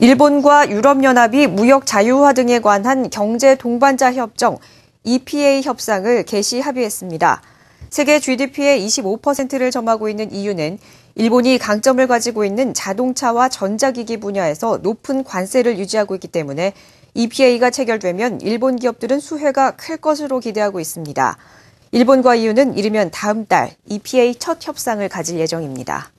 일본과 유럽연합이 무역 자유화 등에 관한 경제 동반자 협정 EPA 협상을 개시 합의했습니다. 세계 GDP의 25%를 점하고 있는 이유는 일본이 강점을 가지고 있는 자동차와 전자기기 분야에서 높은 관세를 유지하고 있기 때문에 EPA가 체결되면 일본 기업들은 수혜가 클 것으로 기대하고 있습니다. 일본과 EU는 이르면 다음 달 EPA 첫 협상을 가질 예정입니다.